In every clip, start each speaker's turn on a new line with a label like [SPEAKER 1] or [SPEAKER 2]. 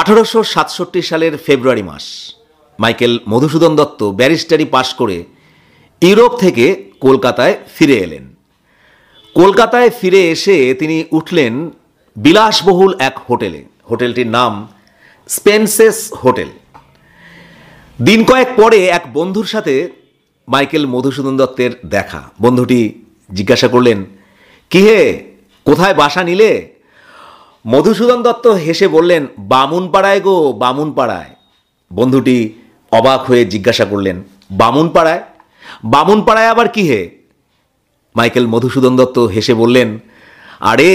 [SPEAKER 1] আঠারোশো সাতষট্টি সালের ফেব্রুয়ারি মাস মাইকেল মধুসূদন দত্ত ব্যারিস্টারি পাশ করে ইউরোপ থেকে কলকাতায় ফিরে এলেন কলকাতায় ফিরে এসে তিনি উঠলেন বিলাসবহুল এক হোটেলে হোটেলটির নাম স্পেন্সেস হোটেল দিন কয়েক পরে এক বন্ধুর সাথে মাইকেল মধুসূদন দত্তের দেখা বন্ধুটি জিজ্ঞাসা করলেন কি হে কোথায় বাসা নিলে মধুসূদন দত্ত হেসে বললেন বামুন পাড়ায় গো বামুন পাড়ায় বন্ধুটি অবাক হয়ে জিজ্ঞাসা করলেন বামুন পাড়ায় বামুন পাড়ায় আবার কি হে মাইকেল মধুসূদন দত্ত হেসে বললেন আরে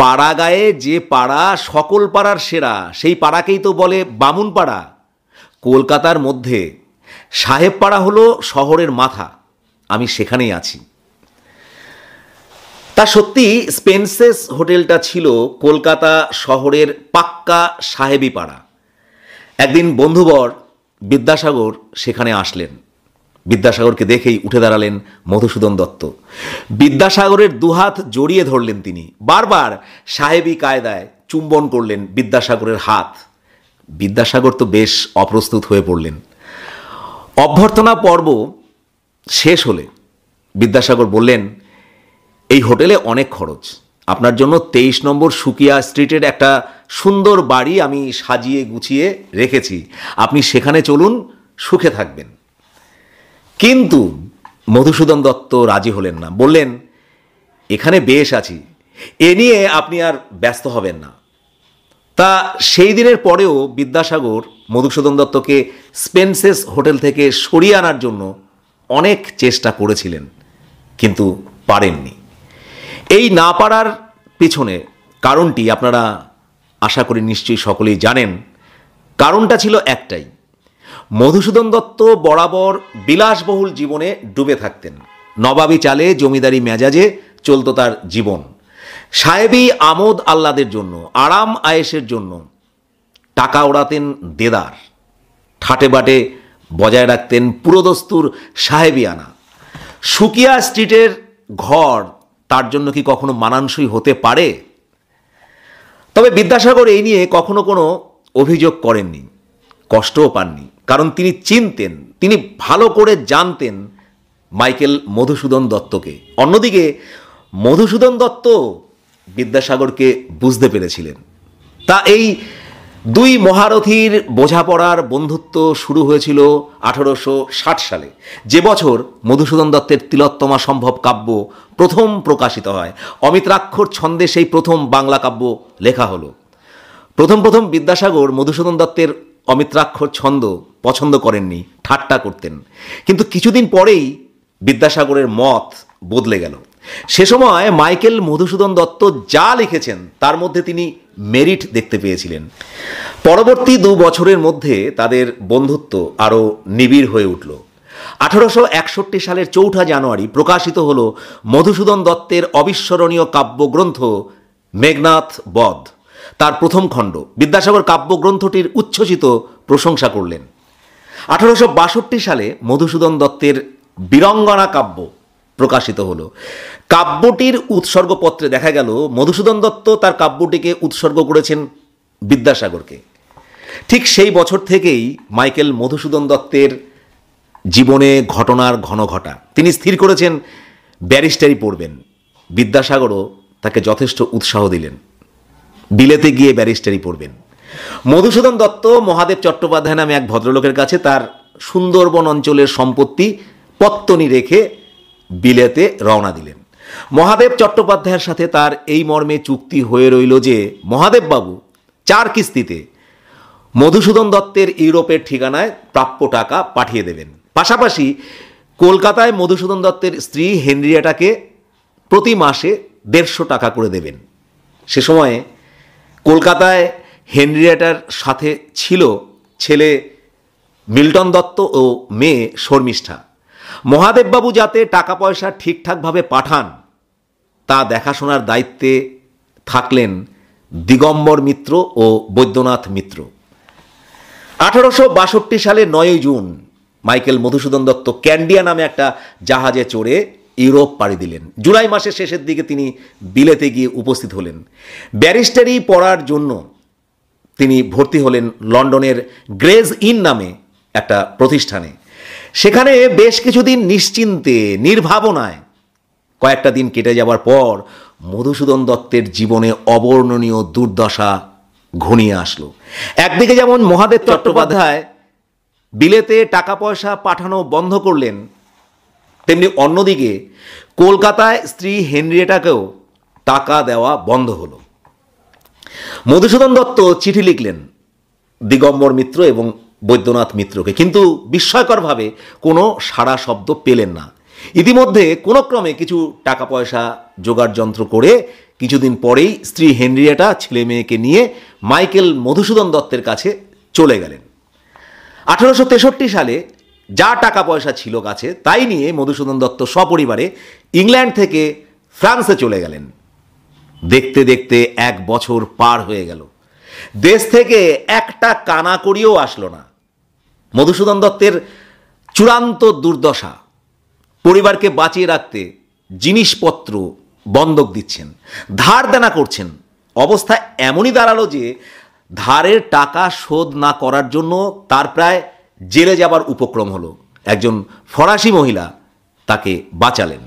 [SPEAKER 1] পাড়া গায়ে যে পাড়া সকল পাড়ার সেরা সেই পাড়াকেই তো বলে বামুন পাড়া কলকাতার মধ্যে সাহেব পাড়া হলো শহরের মাথা আমি সেখানেই আছি তা সত্যি স্পেন্সেস হোটেলটা ছিল কলকাতা শহরের পাক্কা সাহেবি পাড়া একদিন বন্ধুবর বিদ্যাসাগর সেখানে আসলেন বিদ্যাসাগরকে দেখেই উঠে দাঁড়ালেন মধুসূদন দত্ত বিদ্যাসাগরের দুহাত জড়িয়ে ধরলেন তিনি বারবার সাহেবি কায়দায় চুম্বন করলেন বিদ্যাসাগরের হাত বিদ্যাসাগর তো বেশ অপ্রস্তুত হয়ে পড়লেন অভ্যর্থনা পর্ব শেষ হলে বিদ্যাসাগর বললেন এই হোটেলে অনেক খরচ আপনার জন্য তেইশ নম্বর সুকিয়া স্ট্রিটের একটা সুন্দর বাড়ি আমি সাজিয়ে গুছিয়ে রেখেছি আপনি সেখানে চলুন সুখে থাকবেন কিন্তু মধুসূদন দত্ত রাজি হলেন না বললেন এখানে বেশ আছি এ নিয়ে আপনি আর ব্যস্ত হবেন না তা সেই দিনের পরেও বিদ্যাসাগর মধুসূদন দত্তকে স্পেন্সেস হোটেল থেকে সরিয়ে আনার জন্য অনেক চেষ্টা করেছিলেন কিন্তু পারেননি এই না পারার পেছনে কারণটি আপনারা আশা করি নিশ্চয়ই সকলেই জানেন কারণটা ছিল একটাই মধুসূদন দত্ত বরাবর বিলাসবহুল জীবনে ডুবে থাকতেন নবাবি চালে জমিদারি মেজাজে চলত তার জীবন সাহেবি আমোদ আল্লাদের জন্য আরাম আয়েসের জন্য টাকা ওড়াতেন দেদার ঠাটে বাটে বজায় রাখতেন পুরোদস্তুর আনা সুকিয়া স্ট্রিটের ঘর তার জন্য কি কখনো মানানসই হতে পারে তবে বিদ্যাসাগর এই নিয়ে কখনো কোনো অভিযোগ করেননি কষ্টও পাননি কারণ তিনি চিনতেন তিনি ভালো করে জানতেন মাইকেল মধুসূদন দত্তকে অন্যদিকে মধুসূদন দত্ত বিদ্যাসাগরকে বুঝতে পেরেছিলেন তা এই দুই মহারথীর বোঝাপড়ার বন্ধুত্ব শুরু হয়েছিল আঠারোশো সালে যে বছর মধুসূদন দত্তের তিলোত্তমা সম্ভব কাব্য প্রথম প্রকাশিত হয় অমিত্রাক্ষর ছন্দে সেই প্রথম বাংলা কাব্য লেখা হলো প্রথম প্রথম বিদ্যাসাগর মধুসূদন দত্তের অমিত্রাক্ষর ছন্দ পছন্দ করেননি ঠাট্টা করতেন কিন্তু কিছুদিন পরেই বিদ্যাসাগরের মত বদলে গেল সে সময় মাইকেল মধুসূদন দত্ত যা লিখেছেন তার মধ্যে তিনি মেরিট দেখতে পেয়েছিলেন পরবর্তী দু বছরের মধ্যে তাদের বন্ধুত্ব আরও নিবিড় হয়ে উঠল আঠারোশো একষট্টি সালের চৌঠা জানুয়ারি প্রকাশিত হল মধুসূদন দত্তের অবিস্মরণীয় কাব্যগ্রন্থ মেঘনাথ বধ তার প্রথম খণ্ড বিদ্যাসাগর কাব্যগ্রন্থটির উচ্ছ্বসিত প্রশংসা করলেন আঠারোশো সালে মধুসূদন দত্তের বীরঙ্গনা কাব্য প্রকাশিত হলো কাব্যটির উৎসর্গপত্রে দেখা গেল মধুসূদন দত্ত তার কাব্যটিকে উৎসর্গ করেছেন বিদ্যাসাগরকে ঠিক সেই বছর থেকেই মাইকেল মধুসূদন দত্তের জীবনে ঘটনার ঘন ঘটা তিনি স্থির করেছেন ব্যারিস্টারি পড়বেন বিদ্যাসাগরও তাকে যথেষ্ট উৎসাহ দিলেন বিলেতে গিয়ে ব্যারিস্টারি পড়বেন মধুসূদন দত্ত মহাদেব চট্টোপাধ্যায় নামে এক ভদ্রলোকের কাছে তার সুন্দরবন অঞ্চলের সম্পত্তি পত্তনি রেখে বিলেতে রওনা দিলেন মহাদেব চট্টোপাধ্যায়ের সাথে তার এই মর্মে চুক্তি হয়ে রইল যে মহাদেববাবু চার কিস্তিতে মধুসূদন দত্তের ইউরোপের ঠিকানায় প্রাপ্য টাকা পাঠিয়ে দেবেন পাশাপাশি কলকাতায় মধুসূদন দত্তের স্ত্রী হেনরিয়াটাকে প্রতি মাসে দেড়শো টাকা করে দেবেন সে সময়ে কলকাতায় হেনরিয়াটার সাথে ছিল ছেলে মিল্টন দত্ত ও মেয়ে শর্মিষ্ঠা মহাদেববাবু যাতে টাকা পয়সা ঠিকঠাকভাবে পাঠান তা দেখাশোনার দায়িত্বে থাকলেন দিগম্বর মিত্র ও বৈদ্যনাথ মিত্র আঠারোশো বাষট্টি সালে নয়ই জুন মাইকেল মধুসূদন দত্ত ক্যান্ডিয়া নামে একটা জাহাজে চড়ে ইউরোপ পাড়ি দিলেন জুলাই মাসের শেষের দিকে তিনি বিলেতে গিয়ে উপস্থিত হলেন ব্যারিস্টারি পড়ার জন্য তিনি ভর্তি হলেন লন্ডনের গ্রেজ ইন নামে একটা প্রতিষ্ঠানে সেখানে বেশ কিছুদিন নিশ্চিন্তে নির্ভাবনায় কয়েকটা দিন কেটে যাওয়ার পর মধুসূদন দত্তের জীবনে অবর্ণনীয় দুর্দশা ঘনিয়ে আসলো একদিকে যেমন মহাদেব চট্টোপাধ্যায় বিলেতে টাকা পয়সা পাঠানো বন্ধ করলেন তেমনি অন্যদিকে কলকাতায় স্ত্রী হেনরিয়েটাকেও টাকা দেওয়া বন্ধ হলো মধুসূদন দত্ত চিঠি লিখলেন দিগম্বর মিত্র এবং বৈদ্যনাথ মিত্রকে কিন্তু বিস্ময়করভাবে কোনো সারা শব্দ পেলেন না ইতিমধ্যে কোনো ক্রমে কিছু টাকা পয়সা জোগাড় যন্ত্র করে কিছুদিন পরেই স্ত্রী হেনরিয়াটা ছেলে মেয়েকে নিয়ে মাইকেল মধুসূদন দত্তের কাছে চলে গেলেন আঠারোশো তেষট্টি সালে যা টাকা পয়সা ছিল কাছে তাই নিয়ে মধুসূদন দত্ত সপরিবারে ইংল্যান্ড থেকে ফ্রান্সে চলে গেলেন দেখতে দেখতে এক বছর পার হয়ে গেল দেশ থেকে একটা কানা করিও আসলো না মধুসূদন দত্তের চূড়ান্ত দুর্দশা পরিবারকে বাঁচিয়ে রাখতে জিনিসপত্র বন্ধক দিচ্ছেন ধার দেনা করছেন অবস্থা এমনই দাঁড়ালো যে ধারের টাকা শোধ না করার জন্য তার প্রায় জেলে যাবার উপক্রম হলো একজন ফরাসি মহিলা তাকে বাঁচালেন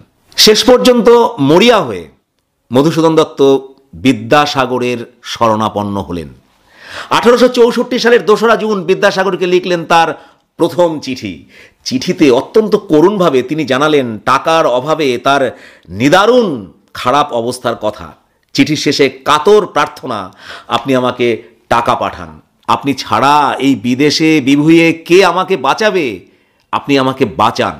[SPEAKER 1] শেষ পর্যন্ত মরিয়া হয়ে মধুসূদন দত্ত বিদ্যাসাগরের শরণাপন্ন হলেন আঠারোশো চৌষট্টি সালের দোসরা জুন বিদ্যাসাগরকে লিখলেন তার প্রথম চিঠি চিঠিতে অত্যন্ত করুণভাবে তিনি জানালেন টাকার অভাবে তার নিদারুণ খারাপ অবস্থার কথা চিঠির শেষে কাতর প্রার্থনা আপনি আমাকে টাকা পাঠান আপনি ছাড়া এই বিদেশে বিভুয়ে কে আমাকে বাঁচাবে আপনি আমাকে বাঁচান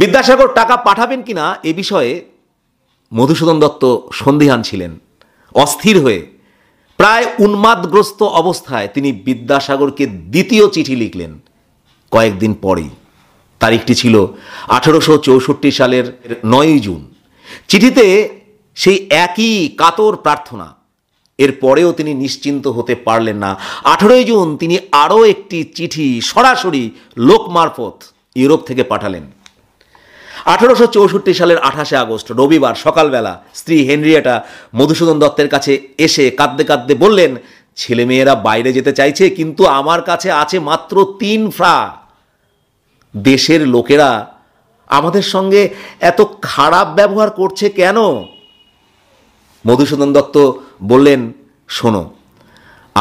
[SPEAKER 1] বিদ্যাসাগর টাকা পাঠাবেন কি না এ বিষয়ে মধুসূদন দত্ত সন্দিহান ছিলেন অস্থির হয়ে প্রায় উন্মাদগ্রস্ত অবস্থায় তিনি বিদ্যাসাগরকে দ্বিতীয় চিঠি লিখলেন কয়েকদিন পরেই তারিখটি ছিল আঠেরোশো চৌষট্টি সালের নয়ই জুন চিঠিতে সেই একই কাতর প্রার্থনা এর পরেও তিনি নিশ্চিন্ত হতে পারলেন না আঠেরোই জুন তিনি আরও একটি চিঠি সরাসরি লোক মারফত ইউরোপ থেকে পাঠালেন আঠারোশো চৌষট্টি সালের আঠাশে আগস্ট রবিবার সকালবেলা স্ত্রী হেনরিয়াটা মধুসূদন দত্তের কাছে এসে কাঁদতে কাঁদতে বললেন ছেলেমেয়েরা বাইরে যেতে চাইছে কিন্তু আমার কাছে আছে মাত্র তিন ফ্রা দেশের লোকেরা আমাদের সঙ্গে এত খারাপ ব্যবহার করছে কেন মধুসূদন দত্ত বললেন শোনো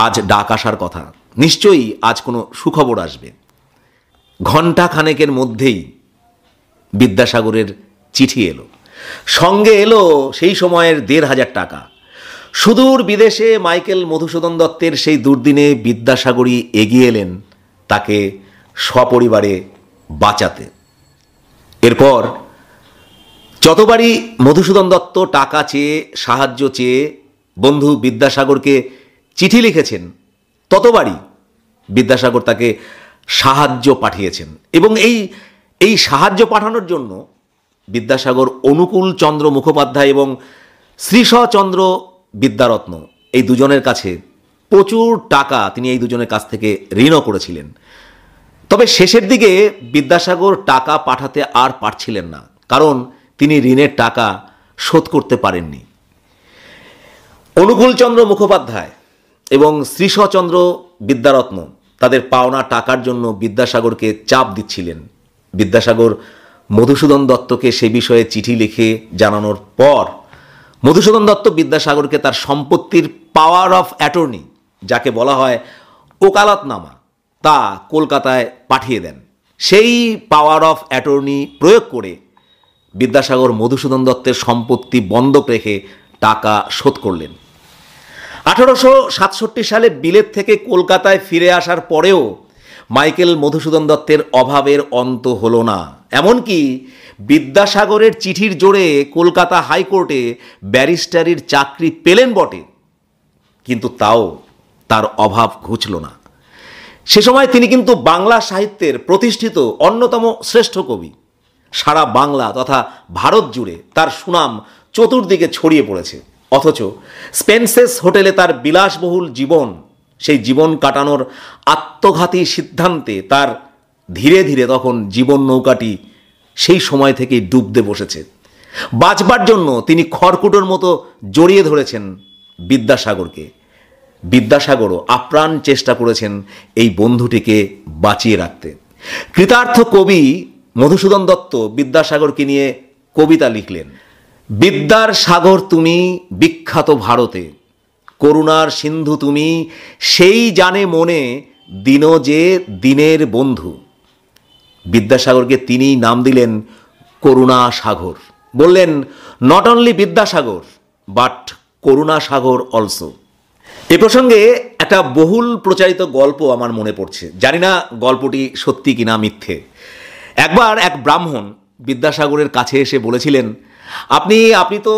[SPEAKER 1] আজ ডাক আসার কথা নিশ্চয়ই আজ কোনো সুখবর আসবে ঘণ্টা খানেকের মধ্যেই বিদ্যাসাগরের চিঠি এলো সঙ্গে এলো সেই সময়ের দেড় হাজার টাকা সুদূর বিদেশে মাইকেল মধুসূদন দত্তের সেই দুর্দিনে বিদ্যাসাগরী এগিয়ে এলেন তাকে সপরিবারে বাঁচাতে এরপর যতবারই মধুসূদন দত্ত টাকা চেয়ে সাহায্য চেয়ে বন্ধু বিদ্যাসাগরকে চিঠি লিখেছেন ততবারই বিদ্যাসাগর তাকে সাহায্য পাঠিয়েছেন এবং এই এই সাহায্য পাঠানোর জন্য বিদ্যাসাগর অনুকূল চন্দ্র মুখোপাধ্যায় এবং শ্রীশচন্দ্র বিদ্যারত্ন এই দুজনের কাছে প্রচুর টাকা তিনি এই দুজনের কাছ থেকে ঋণও করেছিলেন তবে শেষের দিকে বিদ্যাসাগর টাকা পাঠাতে আর পারছিলেন না কারণ তিনি ঋণের টাকা শোধ করতে পারেননি অনুকূলচন্দ্র মুখোপাধ্যায় এবং শ্রীশচন্দ্র বিদ্যারত্ন তাদের পাওনা টাকার জন্য বিদ্যাসাগরকে চাপ দিচ্ছিলেন বিদ্যাসাগর মধুসূদন দত্তকে সে বিষয়ে চিঠি লিখে জানানোর পর মধুসূদন দত্ত বিদ্যাসাগরকে তার সম্পত্তির পাওয়ার অফ অ্যাটর্নি যাকে বলা হয় ওকালতনামা তা কলকাতায় পাঠিয়ে দেন সেই পাওয়ার অফ অ্যাটর্নি প্রয়োগ করে বিদ্যাসাগর মধুসূদন দত্তের সম্পত্তি বন্ধক রেখে টাকা শোধ করলেন আঠারোশো সাতষট্টি সালে বিলেত থেকে কলকাতায় ফিরে আসার পরেও মাইকেল মধুসূদন দত্তের অভাবের অন্ত হলো না এমনকি বিদ্যাসাগরের চিঠির জোরে কলকাতা হাইকোর্টে ব্যারিস্টারির চাকরি পেলেন বটে কিন্তু তাও তার অভাব ঘুচল না সে সময় তিনি কিন্তু বাংলা সাহিত্যের প্রতিষ্ঠিত অন্যতম শ্রেষ্ঠ কবি সারা বাংলা তথা ভারত জুড়ে তার সুনাম চতুর্দিকে ছড়িয়ে পড়েছে অথচ স্পেন্সেস হোটেলে তার বিলাসবহুল জীবন সেই জীবন কাটানোর আত্মঘাতী সিদ্ধান্তে তার ধীরে ধীরে তখন জীবন নৌকাটি সেই সময় থেকেই ডুবতে বসেছে বাঁচবার জন্য তিনি খড়কুটোর মতো জড়িয়ে ধরেছেন বিদ্যাসাগরকে বিদ্যাসাগরও আপ্রাণ চেষ্টা করেছেন এই বন্ধুটিকে বাঁচিয়ে রাখতে কৃতার্থ কবি মধুসূদন দত্ত বিদ্যাসাগরকে নিয়ে কবিতা লিখলেন বিদ্যার সাগর তুমি বিখ্যাত ভারতে করুণার সিন্ধু তুমি সেই জানে মনে দিন যে দিনের বন্ধু বিদ্যাসাগরকে তিনি নাম দিলেন করুণা সাগর বললেন not only Vidyasagar but Karuna Sagar also এ প্রসঙ্গে একটা বহুল প্রচারিত গল্প আমার মনে পড়ছে জানি না গল্পটি সত্যি কিনা মিথ্যে একবার এক ব্রাহ্মণ বিদ্যাসাগরের কাছে এসে বলেছিলেন আপনি আপনি তো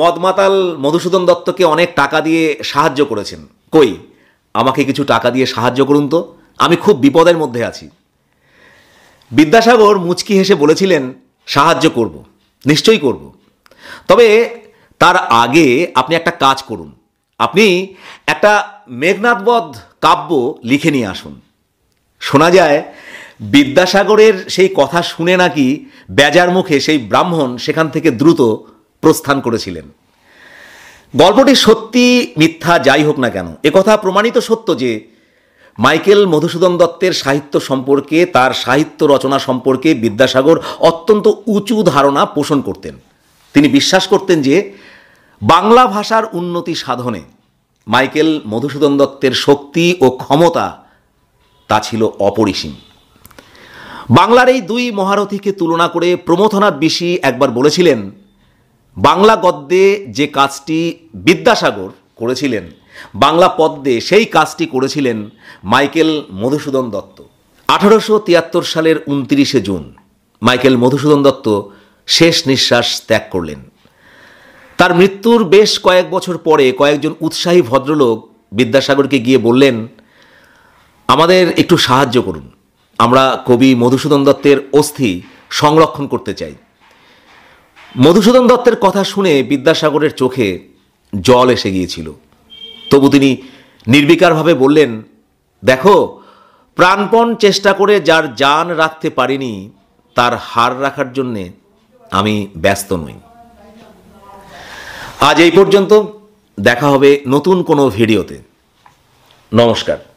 [SPEAKER 1] মদমাতাল মধুসূদন দত্তকে অনেক টাকা দিয়ে সাহায্য করেছেন কই আমাকে কিছু টাকা দিয়ে সাহায্য করুন তো আমি খুব বিপদের মধ্যে আছি বিদ্যাসাগর মুচকি হেসে বলেছিলেন সাহায্য করব নিশ্চয়ই করব তবে তার আগে আপনি একটা কাজ করুন আপনি একটা মেঘনাথবধ কাব্য লিখে নিয়ে আসুন শোনা যায় বিদ্যাসাগরের সেই কথা শুনে নাকি বেজার মুখে সেই ব্রাহ্মণ সেখান থেকে দ্রুত প্রস্থান করেছিলেন গল্পটি সত্যি মিথ্যা যাই হোক না কেন একথা প্রমাণিত সত্য যে মাইকেল মধুসূদন দত্তের সাহিত্য সম্পর্কে তার সাহিত্য রচনা সম্পর্কে বিদ্যাসাগর অত্যন্ত উঁচু ধারণা পোষণ করতেন তিনি বিশ্বাস করতেন যে বাংলা ভাষার উন্নতি সাধনে মাইকেল মধুসূদন দত্তের শক্তি ও ক্ষমতা তা ছিল অপরিসীম বাংলার এই দুই মহারথীকে তুলনা করে প্রমথনাথ বিশি একবার বলেছিলেন বাংলা গদ্যে যে কাজটি বিদ্যাসাগর করেছিলেন বাংলা পদ্মে সেই কাজটি করেছিলেন মাইকেল মধুসূদন দত্ত আঠারোশো তিয়াত্তর সালের উনত্রিশে জুন মাইকেল মধুসূদন দত্ত শেষ নিঃশ্বাস ত্যাগ করলেন তার মৃত্যুর বেশ কয়েক বছর পরে কয়েকজন উৎসাহী ভদ্রলোক বিদ্যাসাগরকে গিয়ে বললেন আমাদের একটু সাহায্য করুন আমরা কবি মধুসূদন দত্তের অস্থি সংরক্ষণ করতে চাই মধুসূদন দত্তের কথা শুনে বিদ্যাসাগরের চোখে জল এসে গিয়েছিল তবু তিনি নির্বিকারভাবে বললেন দেখো প্রাণপণ চেষ্টা করে যার যান রাখতে পারিনি তার হার রাখার জন্যে আমি ব্যস্ত নই আজ এই পর্যন্ত দেখা হবে নতুন কোনো ভিডিওতে নমস্কার